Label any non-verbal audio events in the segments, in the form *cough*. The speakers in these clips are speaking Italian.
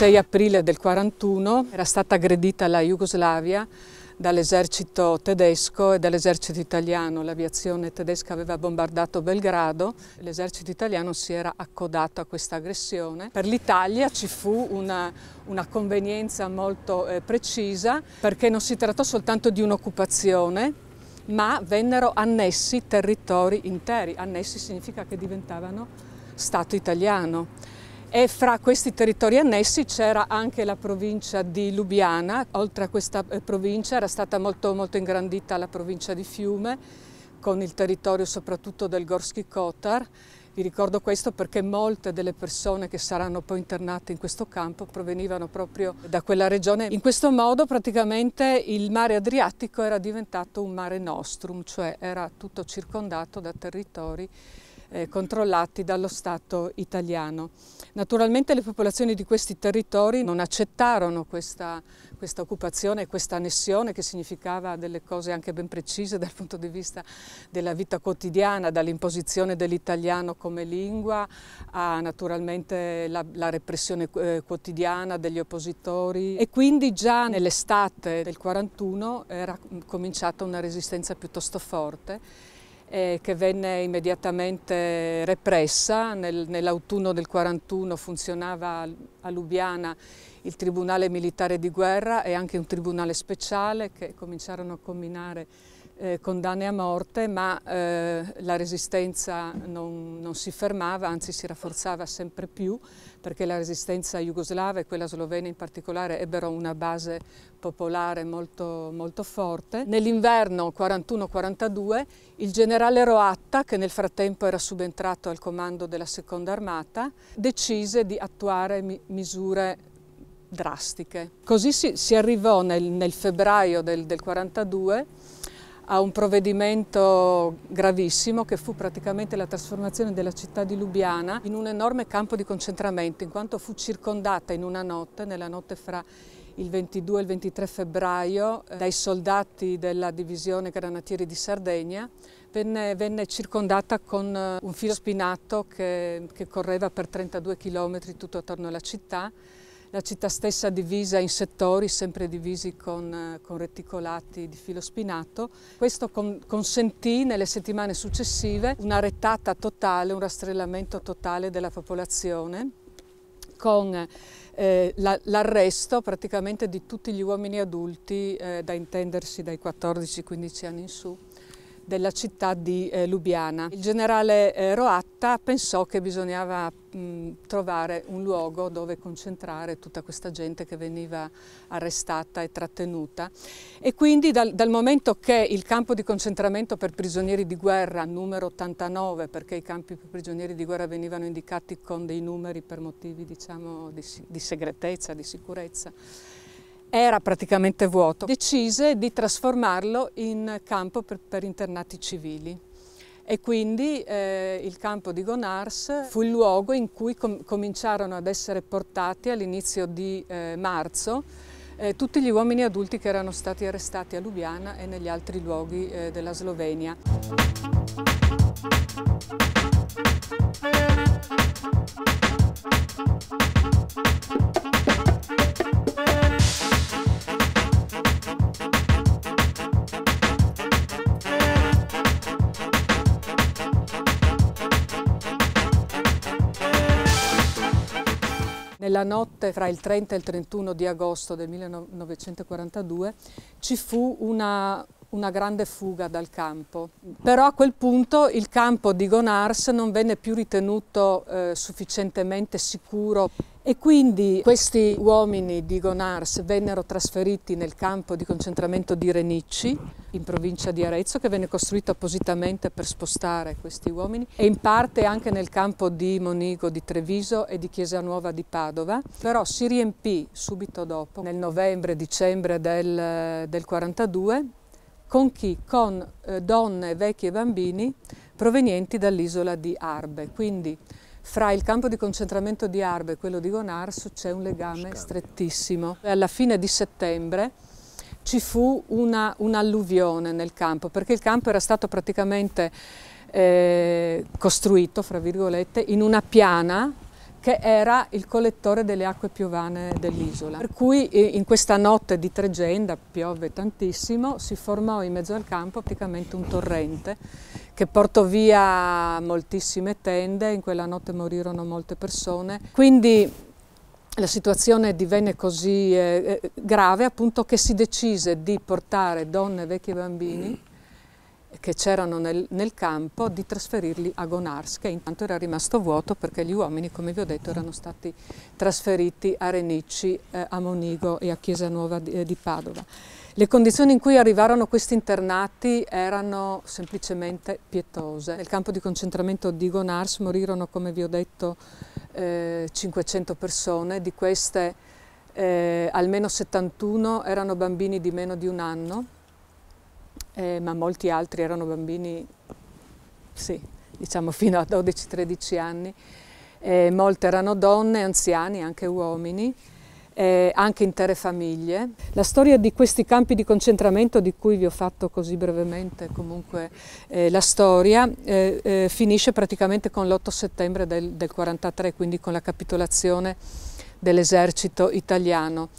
6 aprile del 41 era stata aggredita la Jugoslavia dall'esercito tedesco e dall'esercito italiano. L'aviazione tedesca aveva bombardato Belgrado, l'esercito italiano si era accodato a questa aggressione. Per l'Italia ci fu una, una convenienza molto eh, precisa perché non si trattò soltanto di un'occupazione, ma vennero annessi territori interi. Annessi significa che diventavano Stato italiano e fra questi territori annessi c'era anche la provincia di Lubiana, oltre a questa eh, provincia era stata molto, molto ingrandita la provincia di Fiume con il territorio soprattutto del Gorski Kotar. Vi ricordo questo perché molte delle persone che saranno poi internate in questo campo provenivano proprio da quella regione. In questo modo praticamente il mare Adriatico era diventato un mare nostrum, cioè era tutto circondato da territori eh, controllati dallo Stato italiano. Naturalmente le popolazioni di questi territori non accettarono questa, questa occupazione, questa annessione che significava delle cose anche ben precise dal punto di vista della vita quotidiana, dall'imposizione dell'italiano come lingua a naturalmente la, la repressione eh, quotidiana degli oppositori e quindi già nell'estate del 41 era mm, cominciata una resistenza piuttosto forte eh, che venne immediatamente repressa. Nel, nell'autunno del 1941 funzionava a Lubiana il Tribunale Militare di Guerra e anche un Tribunale speciale che cominciarono a combinare eh, condanne a morte, ma eh, la resistenza non, non, si fermava, anzi si rafforzava sempre più, perché la resistenza jugoslava e quella slovena in particolare ebbero una base popolare molto, molto forte. Nell'inverno 41-42 il generale Roatta, che nel frattempo era subentrato al comando della seconda armata, decise di attuare mi misure drastiche. Così si, si arrivò nel, nel febbraio del 1942 a un provvedimento gravissimo che fu praticamente la trasformazione della città di Lubiana in un enorme campo di concentramento in quanto fu circondata in una notte, nella notte fra il 22 e il 23 febbraio eh, dai soldati della divisione Granatieri di Sardegna venne, venne circondata con eh, un filo spinato che, che correva per 32 km tutto attorno alla città la città stessa divisa in settori, sempre divisi con, eh, con reticolati di filo spinato. Questo con, consentì nelle settimane successive una retata totale, un rastrellamento totale della popolazione con eh, l'arresto la, praticamente di tutti gli uomini adulti eh, da intendersi dai 14-15 anni in su della città di eh, Lubiana. Il generale eh, Roatta pensò che bisognava mh, trovare un luogo dove concentrare tutta questa gente che veniva arrestata e trattenuta e quindi dal, dal momento che il campo di concentramento per prigionieri di guerra numero 89, perché i campi per prigionieri di guerra venivano indicati con dei numeri per motivi diciamo, di, di segretezza, di sicurezza, era praticamente vuoto, decise di trasformarlo in campo per, per internati civili e quindi eh, il campo di Gonars fu il luogo in cui com cominciarono ad essere portati all'inizio di eh, marzo eh, tutti gli uomini adulti che erano stati arrestati a Lubiana e negli altri luoghi eh, della Slovenia. Thank you. nella notte fra il 30 e il 31 di agosto del 1942 ci fu una, una grande fuga dal campo. Però a quel punto il campo di Gonars non venne più ritenuto eh, sufficientemente sicuro e quindi questi uomini di Gonars vennero trasferiti nel campo di concentramento di Renicci, in provincia di Arezzo, che venne costruito appositamente per spostare questi uomini, e in parte anche nel campo di Monigo di Treviso e di Chiesa Nuova di Padova, però si riempì subito dopo, nel novembre-dicembre del, del 42, con chi? Con eh, donne, vecchi e bambini provenienti dall'isola di Arbe. Quindi fra il campo di concentramento di Arbe e quello di Gonars c'è un legame strettissimo. Alla fine di settembre ci fu un'alluvione un nel campo, perché il campo era stato praticamente eh, costruito, fra virgolette, in una piana che era il collettore delle acque piovane dell'isola. Per cui eh, in questa notte di tregenda, piove tantissimo, si formò in mezzo al campo praticamente un torrente che portò via moltissime tende, in quella notte morirono molte persone. Quindi la situazione divenne così eh, eh grave appunto che si decise di portare donne, vecchi e bambini che c'erano nel, nel, campo di trasferirli a Gonars, che intanto era rimasto vuoto perché gli uomini, come vi ho detto, erano stati trasferiti a Renici, eh, a Monigo e a Chiesa Nuova di, eh, di, Padova. Le condizioni in cui arrivarono questi internati erano semplicemente pietose. Nel campo di concentramento di Gonars morirono, come vi ho detto, eh, 500 persone, di queste eh, almeno 71 erano bambini di meno di un anno eh, ma molti altri erano bambini, sì, diciamo fino a 12-13 anni, eh, molte erano donne, anziani, anche uomini, eh, anche intere famiglie. La storia di questi campi di concentramento, di cui vi ho fatto così brevemente comunque eh, la storia, eh, eh, finisce praticamente con l'8 settembre del 1943, quindi con la capitolazione dell'esercito italiano.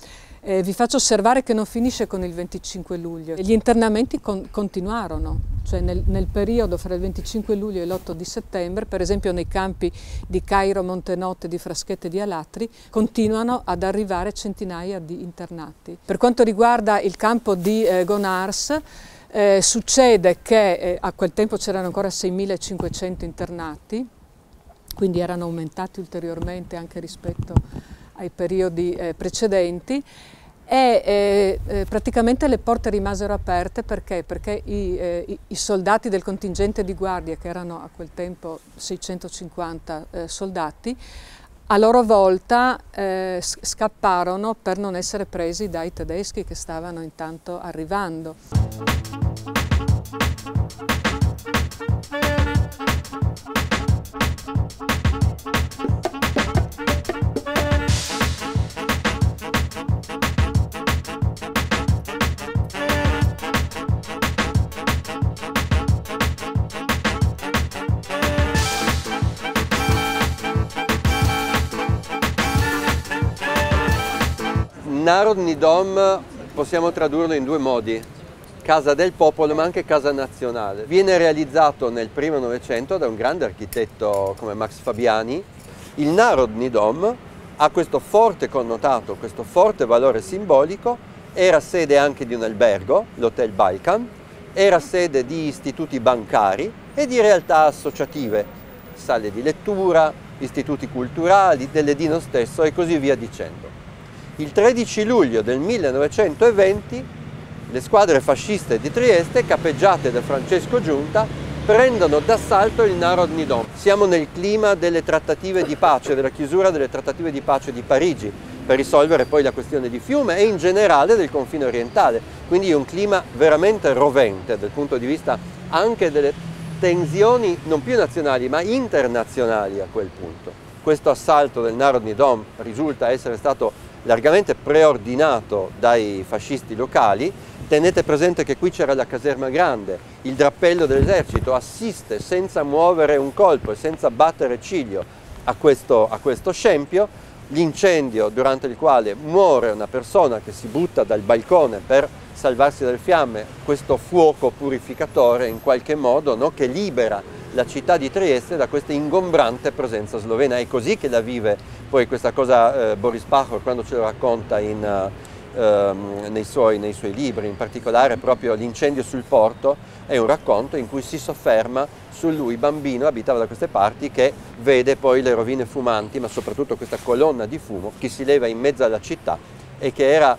Eh, vi faccio osservare che non finisce con il 25 luglio. Gli internamenti con continuarono, cioè nel, nel, periodo fra il 25 luglio e l'8 di settembre, per esempio nei campi di Cairo, Montenotte, di Fraschette e di Alatri, continuano ad arrivare centinaia di internati. Per quanto riguarda il campo di eh, Gonars, eh, succede che eh, a quel tempo c'erano ancora 6.500 internati, quindi erano aumentati ulteriormente anche rispetto a ai periodi eh, precedenti e eh, eh, praticamente le porte rimasero aperte perché, perché i, eh, i, soldati del contingente di guardia, che erano a quel tempo 650 eh, soldati, a loro volta eh, scapparono per non essere presi dai tedeschi che stavano intanto arrivando. Narodni Dom possiamo tradurlo in due modi, casa del popolo ma anche casa nazionale. Viene realizzato nel primo Novecento da un grande architetto come Max Fabiani. Il Narodni Dom ha questo forte connotato, questo forte valore simbolico, era sede anche di un albergo, l'Hotel Balkan, era sede di istituti bancari e di realtà associative, sale di lettura, istituti culturali, delle Dino stesso e così via dicendo il 13 luglio del 1920 le squadre fasciste di Trieste, capeggiate da Francesco Giunta, prendono d'assalto il Narodni Dom. Siamo nel clima delle trattative di pace, della chiusura delle trattative di pace di Parigi, per risolvere poi la questione di Fiume e in generale del confine orientale. Quindi un clima veramente rovente dal punto di vista anche delle tensioni non più nazionali ma internazionali a quel punto. Questo assalto del Narodni Dom risulta essere stato largamente preordinato dai fascisti locali. Tenete presente che qui c'era la caserma grande, il drappello dell'esercito assiste senza muovere un colpo e senza battere ciglio a questo, a questo scempio, l'incendio durante il quale muore una persona che si butta dal balcone per salvarsi dalle fiamme, questo fuoco purificatore in qualche modo no, che libera la città di Trieste da questa ingombrante presenza slovena. È così che la vive poi questa cosa eh, Boris Pachor quando ce lo racconta in, eh, ehm, nei, suoi, nei suoi libri, in particolare proprio l'incendio sul porto, è un racconto in cui si sofferma su lui, bambino, abitava da queste parti, che vede poi le rovine fumanti, ma soprattutto questa colonna di fumo che si leva in mezzo alla città e che era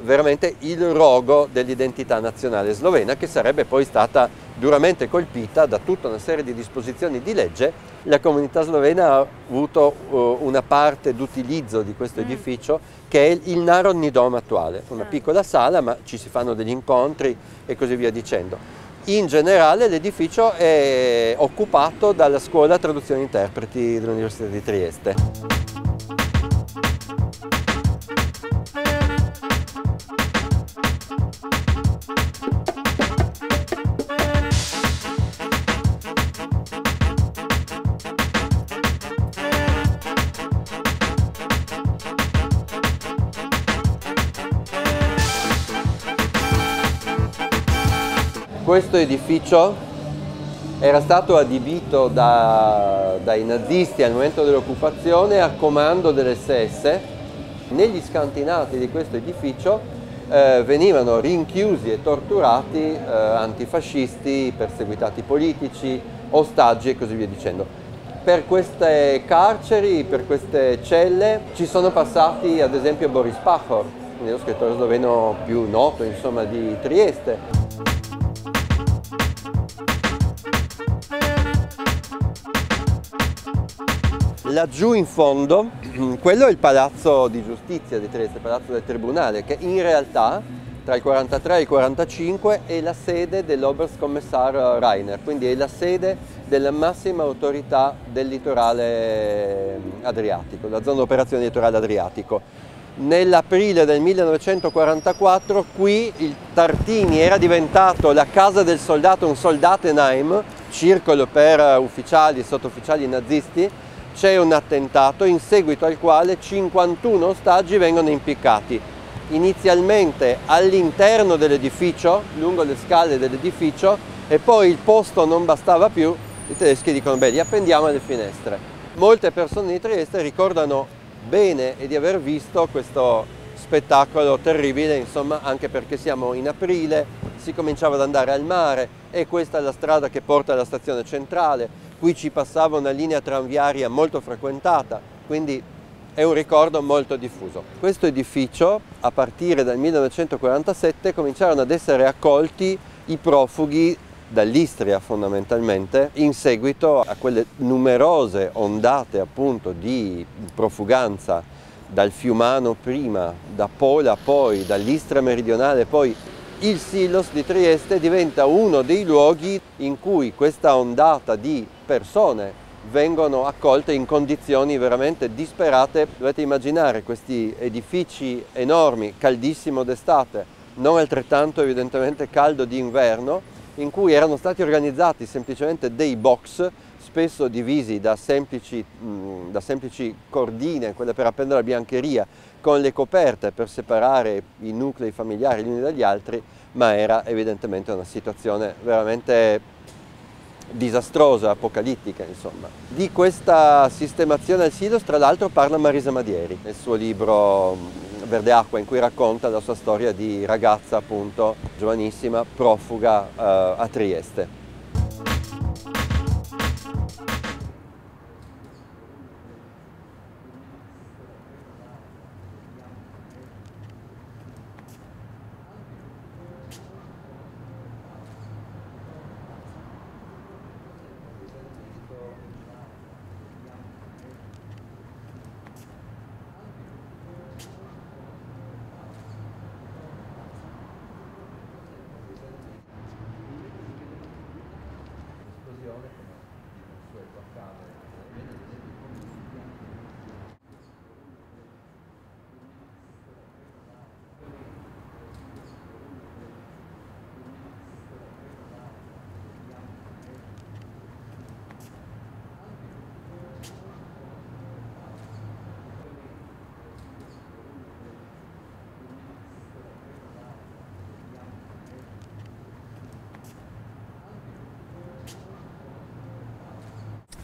veramente il rogo dell'identità nazionale slovena che sarebbe poi stata duramente colpita da tutta una serie di disposizioni di legge. La comunità slovena ha avuto uh, una parte d'utilizzo di questo mm. edificio che è il Narodni Dom attuale, una certo. piccola sala ma ci si fanno degli incontri e così via dicendo. In generale l'edificio è occupato dalla scuola traduzione interpreti dell'Università di Trieste. questo edificio era stato adibito da, dai nazisti al momento dell'occupazione a comando dell'SS. Negli scantinati di questo edificio eh, venivano rinchiusi e torturati eh, antifascisti, perseguitati politici, ostaggi e così via dicendo. Per queste carceri, per queste celle ci sono passati ad esempio Boris Pachor, lo scrittore sloveno più noto insomma, di Trieste. laggiù in fondo, *clears throat* quello è il palazzo di giustizia di Trieste, il palazzo del tribunale, che in realtà tra il 43 e il 45 è la sede dell'Oberstkommissar Rainer, quindi è la sede della massima autorità del litorale ehm, adriatico, la zona d'operazione litorale adriatico. Nell'aprile del 1944 qui il Tartini era diventato la casa del soldato, un soldatenheim, circolo per ufficiali e sottufficiali nazisti, c'è un attentato in seguito al quale 51 ostaggi vengono impiccati. Inizialmente all'interno dell'edificio, lungo le scale dell'edificio, e poi il posto non bastava più, i tedeschi dicono beh li appendiamo alle finestre. Molte persone di Trieste ricordano bene e di aver visto questo spettacolo terribile, insomma anche perché siamo in aprile, si cominciava ad andare al mare e questa è la strada che porta alla stazione centrale, qui ci passava una linea tranviaria molto frequentata, quindi è un ricordo molto diffuso. Questo edificio, a partire dal 1947, cominciarono ad essere accolti i profughi dall'Istria fondamentalmente in seguito a quelle numerose ondate appunto di profuganza dal Fiumano prima, da Pola poi, dall'Istria meridionale poi il Silos di Trieste diventa uno dei luoghi in cui questa ondata di persone vengono accolte in condizioni veramente disperate. Dovete immaginare questi edifici enormi, caldissimo d'estate, non altrettanto evidentemente caldo d'inverno, in cui erano stati organizzati semplicemente dei box spesso divisi da semplici, mm, da semplici cordine, quelle per appendere la biancheria, con le coperte per separare i nuclei familiari gli uni dagli altri, ma era evidentemente una situazione veramente disastrosa, apocalittica insomma. Di questa sistemazione al silos tra l'altro parla Marisa Madieri nel suo libro mm, Verde Acqua in cui racconta la sua storia di ragazza appunto giovanissima profuga eh, a Trieste.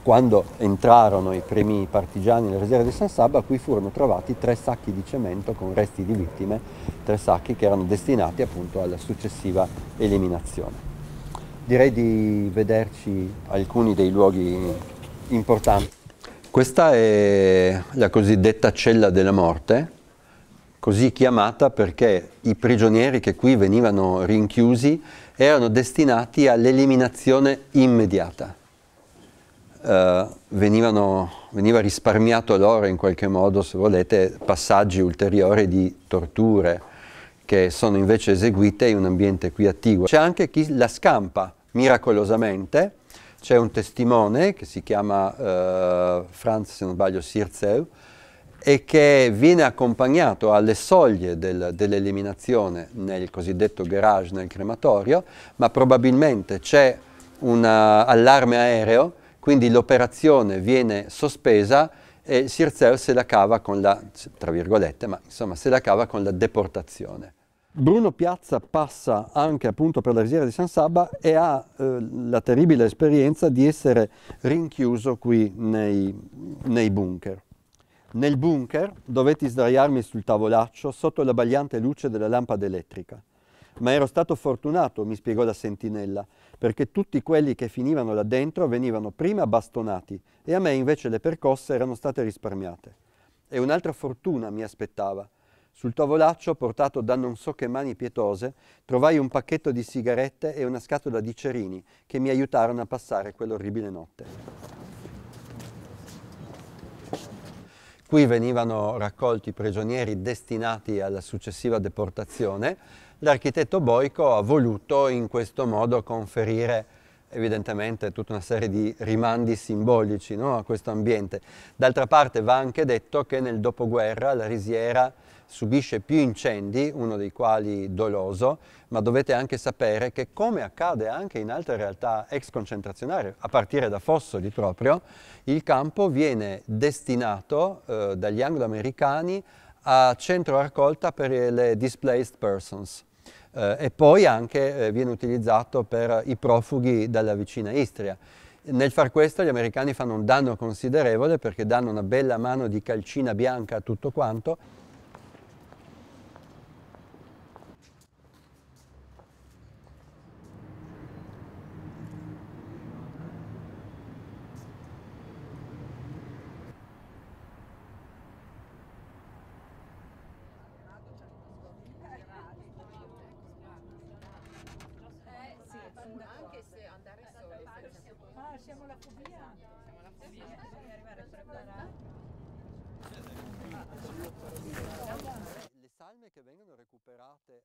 quando entrarono i primi partigiani nella residenza di San Sabba, qui furono trovati tre sacchi di cemento con resti di vittime, tre sacchi che erano destinati appunto alla successiva eliminazione. Direi di vederci alcuni dei luoghi importanti. Questa è la cosiddetta cella della morte, così chiamata perché i prigionieri che qui venivano rinchiusi erano destinati all'eliminazione immediata eh, venivano, veniva risparmiato loro in qualche modo, se volete, passaggi ulteriori di torture che sono invece eseguite in un ambiente qui attivo. C'è anche chi la scampa miracolosamente, c'è un testimone che si chiama eh, Franz, se non sbaglio, Sirzeu, e che viene accompagnato alle soglie del, dell'eliminazione nel cosiddetto garage, nel crematorio, ma probabilmente c'è un eh, allarme aereo quindi l'operazione viene sospesa e Sirzeo se la cava con la, tra virgolette, ma insomma se la cava con la deportazione. Bruno Piazza passa anche appunto per la risiera di San Sabba e ha eh, la terribile esperienza di essere rinchiuso qui nei, nei bunker. Nel bunker dovetti sdraiarmi sul tavolaccio sotto la bagliante luce della lampada elettrica ma ero stato fortunato, mi spiegò la sentinella, perché tutti quelli che finivano là dentro venivano prima bastonati e a me invece le percosse erano state risparmiate. E un'altra fortuna mi aspettava. Sul tavolaccio, portato da non so che mani pietose, trovai un pacchetto di sigarette e una scatola di cerini che mi aiutarono a passare quell'orribile notte. Qui venivano raccolti prigionieri destinati alla successiva deportazione l'architetto Boico ha voluto in questo modo conferire evidentemente tutta una serie di rimandi simbolici no, a questo ambiente. D'altra parte va anche detto che nel dopoguerra la risiera subisce più incendi, uno dei quali doloso, ma dovete anche sapere che come accade anche in altre realtà ex concentrazionarie, a partire da Fossoli proprio, il campo viene destinato eh, dagli anglo-americani a centro raccolta per le displaced persons eh, e poi anche eh, viene utilizzato per i profughi dalla vicina Istria. Nel far questo gli americani fanno un danno considerevole perché danno una bella mano di calcina bianca a tutto quanto Ah, siamo la fobia. Siamo alla fobia. Bisogna arrivare preparati. Le salme che vengono recuperate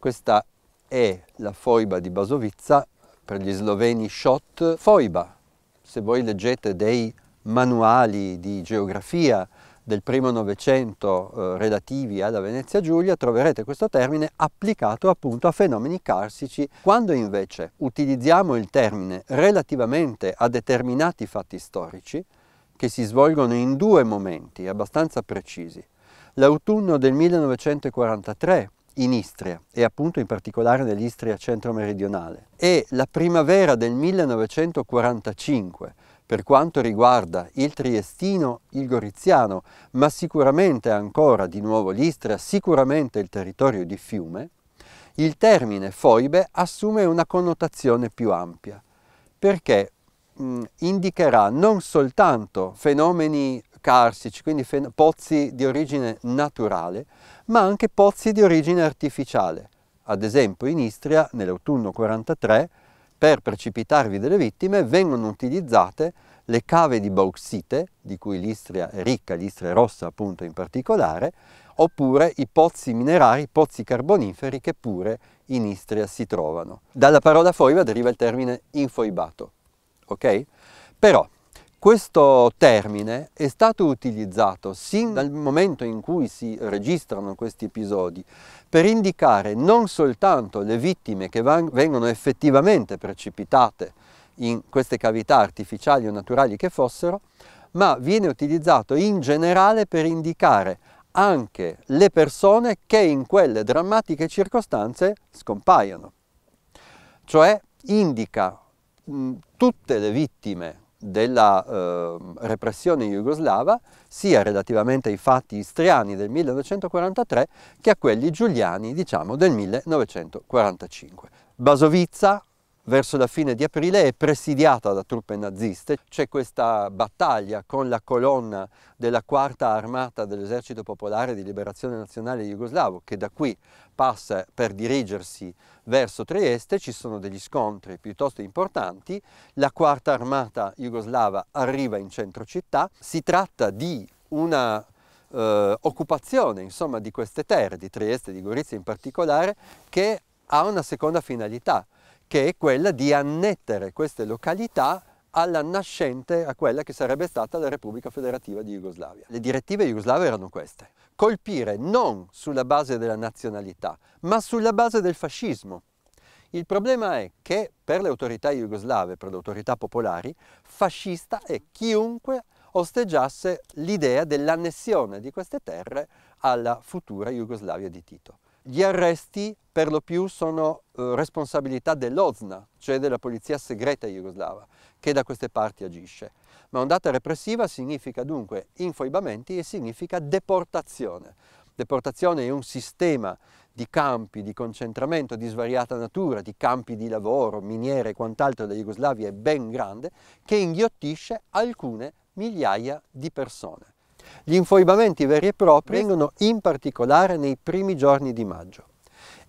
Questa è la foiba di Basovizza, per gli sloveni shot. foiba. Se voi leggete dei manuali di geografia del primo Novecento eh, relativi alla Venezia Giulia troverete questo termine applicato appunto a fenomeni carsici. Quando invece utilizziamo il termine relativamente a determinati fatti storici, che si svolgono in due momenti abbastanza precisi, l'autunno del 1943 in Istria e appunto in particolare nell'Istria centro-meridionale e la primavera del 1945 per quanto riguarda il triestino, il goriziano, ma sicuramente ancora di nuovo l'Istria, sicuramente il territorio di Fiume, il termine foibe assume una connotazione più ampia, perché mh, indicherà non soltanto fenomeni carsici, quindi fen pozzi di origine naturale, ma anche pozzi di origine artificiale. Ad esempio in Istria, nell'autunno 43, per precipitarvi delle vittime vengono utilizzate le cave di bauxite, di cui l'Istria è ricca, l'Istria rossa appunto in particolare, oppure i pozzi minerari, i pozzi carboniferi che pure in Istria si trovano. Dalla parola foiva deriva il termine infoibato, ok? Però questo termine è stato utilizzato sin dal momento in cui si registrano questi episodi per indicare non soltanto le vittime che vengono effettivamente precipitate in queste cavità artificiali o naturali che fossero, ma viene utilizzato in generale per indicare anche le persone che in quelle drammatiche circostanze scompaiono. Cioè indica mh, tutte le vittime della eh, repressione jugoslava, sia relativamente ai fatti istriani del 1943 che a quelli giuliani, diciamo, del 1945. Basovizza, verso la fine di aprile è presidiata da truppe naziste. C'è questa battaglia con la colonna della quarta armata dell'esercito popolare di liberazione nazionale jugoslavo che da qui passa per dirigersi verso Trieste, ci sono degli scontri piuttosto importanti, la quarta armata jugoslava arriva in centro città, si tratta di una eh, occupazione insomma, di queste terre, di Trieste e di Gorizia in particolare, che ha una seconda finalità, che è quella di annettere queste località alla nascente a quella che sarebbe stata la Repubblica Federativa di Jugoslavia. Le direttive jugoslave erano queste, colpire non sulla base della nazionalità, ma sulla base del fascismo. Il problema è che per le autorità jugoslave, per le autorità popolari, fascista è chiunque osteggiasse l'idea dell'annessione di queste terre alla futura Jugoslavia di Tito. Gli arresti per lo più sono eh, responsabilità dell'OZNA, cioè della polizia segreta jugoslava, che da queste parti agisce. Ma ondata repressiva significa dunque infoibamenti e significa deportazione. Deportazione è un sistema di campi di concentramento di svariata natura, di campi di lavoro, miniere e quant'altro della Jugoslavia è ben grande, che inghiottisce alcune migliaia di persone. Gli infoibamenti veri e propri vengono in particolare nei primi giorni di maggio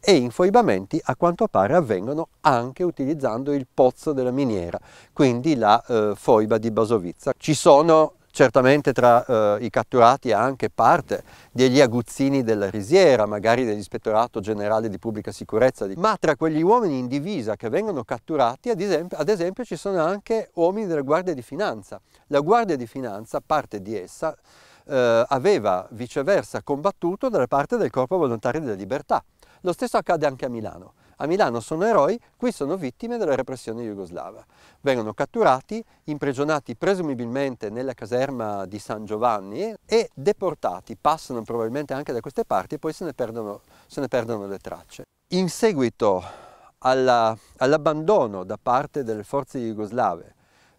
e infoibamenti a quanto pare avvengono anche utilizzando il pozzo della miniera, quindi la eh, foiba di Basovizza. Ci sono Certamente tra eh, i catturati anche parte degli aguzzini della Risiera, magari dell'Ispettorato Generale di Pubblica Sicurezza, ma tra quegli uomini in divisa che vengono catturati, ad esempio, ad esempio ci sono anche uomini della Guardia di Finanza. La Guardia di Finanza, parte di essa, eh, aveva viceversa combattuto dalla parte del Corpo Volontario della Libertà. Lo stesso accade anche a Milano. A Milano sono eroi, qui sono vittime della repressione jugoslava. Vengono catturati, imprigionati presumibilmente nella caserma di San Giovanni e deportati, passano probabilmente anche da queste parti e poi se ne perdono, se ne perdono le tracce. In seguito all'abbandono all da parte delle forze jugoslave,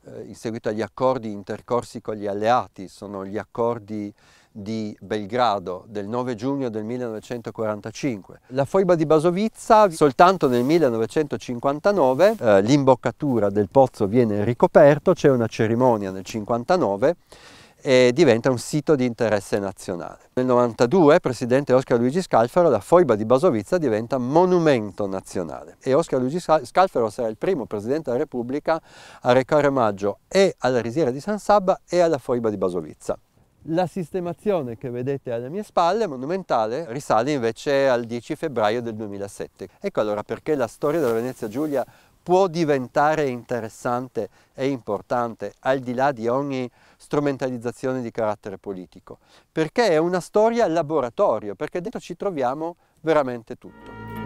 eh, in seguito agli accordi intercorsi con gli alleati, sono gli accordi di Belgrado del 9 giugno del 1945. La foiba di Basovizza soltanto nel 1959, eh, l'imboccatura del pozzo viene ricoperto, c'è una cerimonia nel 1959 e diventa un sito di interesse nazionale. Nel 1992, presidente Oscar Luigi Scalfaro, la foiba di Basovizza diventa monumento nazionale e Oscar Luigi Scalfaro sarà il primo presidente della Repubblica a recare omaggio e alla risiera di San Sabba e alla foiba di Basovizza. La sistemazione che vedete alle mie spalle, monumentale, risale invece al 10 febbraio del 2007. Ecco allora perché la storia della Venezia Giulia può diventare interessante e importante al di là di ogni strumentalizzazione di carattere politico, perché è una storia laboratorio, perché dentro ci troviamo veramente tutto.